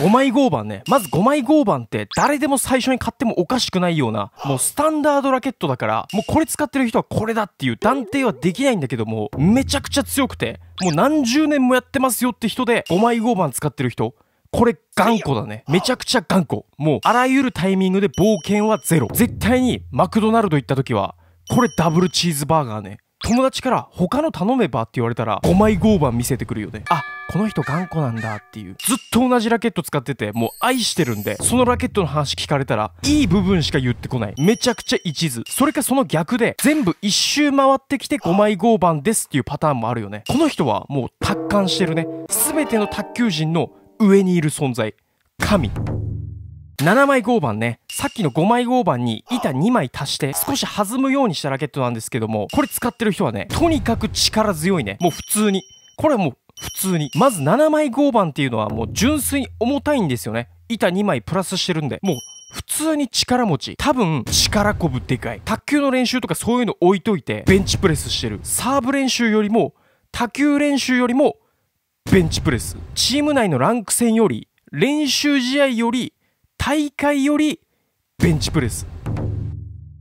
5枚合板ね。まず5枚合板って誰でも最初に買ってもおかしくないような、もうスタンダードラケットだから、もうこれ使ってる人はこれだっていう断定はできないんだけども、めちゃくちゃ強くて、もう何十年もやってますよって人で5枚合板使ってる人、これ頑固だね。めちゃくちゃ頑固。もうあらゆるタイミングで冒険はゼロ。絶対にマクドナルド行った時は、これダブルチーズバーガーね。友達から他の頼めばって言われたら5枚合板見せてくるよねあこの人頑固なんだっていうずっと同じラケット使っててもう愛してるんでそのラケットの話聞かれたらいい部分しか言ってこないめちゃくちゃ一途それかその逆で全部一周回ってきて5枚合板ですっていうパターンもあるよねこの人はもう達観してるね全ての卓球人の上にいる存在神7枚合板ね、さっきの5枚合板に板2枚足して少し弾むようにしたラケットなんですけども、これ使ってる人はね、とにかく力強いね。もう普通に。これはもう普通に。まず7枚合板っていうのはもう純粋に重たいんですよね。板2枚プラスしてるんで。もう普通に力持ち。多分、力こぶでかい。卓球の練習とかそういうの置いといて、ベンチプレスしてる。サーブ練習よりも、卓球練習よりも、ベンチプレス。チーム内のランク戦より、練習試合より、大会よりベンチプレス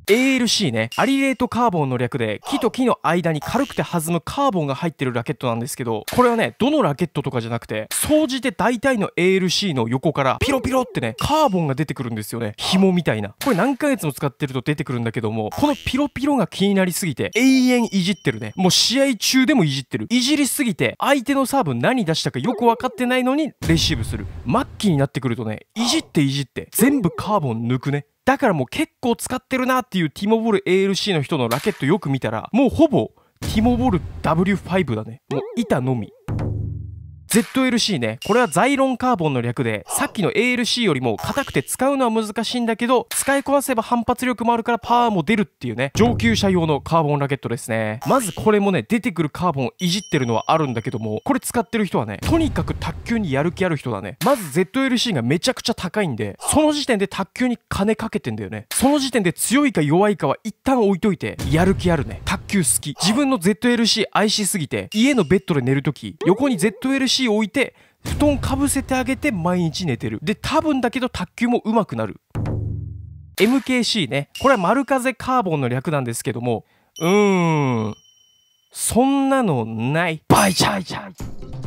ALC ねアリレートカーボンの略で木と木の間に軽くて弾むカーボンが入ってるラケットなんですけどこれはねどのラケットとかじゃなくて総じて大体の ALC の横からピロピロってねカーボンが出てくるんですよね紐みたいなこれ何ヶ月も使ってると出てくるんだけどもこのピロピロが気になりすぎて永遠いじってるねもう試合中でもいじってるいじりすぎて相手のサーブ何出したかよく分かってないのにレシーブする末期になってくるとねいじっていじって全部カーボン抜くねだからもう結構使ってるなっていうティモボル ALC の人のラケットよく見たら、もうほぼティモボル W5 だね。もう板のみ。ZLC ねこれはザイロンカーボンの略でさっきの ALC よりも硬くて使うのは難しいんだけど使いこなせば反発力もあるからパワーも出るっていうね上級者用のカーボンラケットですねまずこれもね出てくるカーボンをいじってるのはあるんだけどもこれ使ってる人はねとにかく卓球にやる気ある人だねまず ZLC がめちゃくちゃ高いんでその時点で卓球に金かけてんだよねその時点で強いか弱いかは一旦置いといてやる気あるね卓球好き自分の ZLC 愛しすぎて家のベッドで寝るとき横に ZLC 足置いて布団かぶせてあげて毎日寝てるで多分だけど卓球も上手くなる MKC ねこれは丸風カーボンの略なんですけどもうーんそんなのないバイチャイチャイ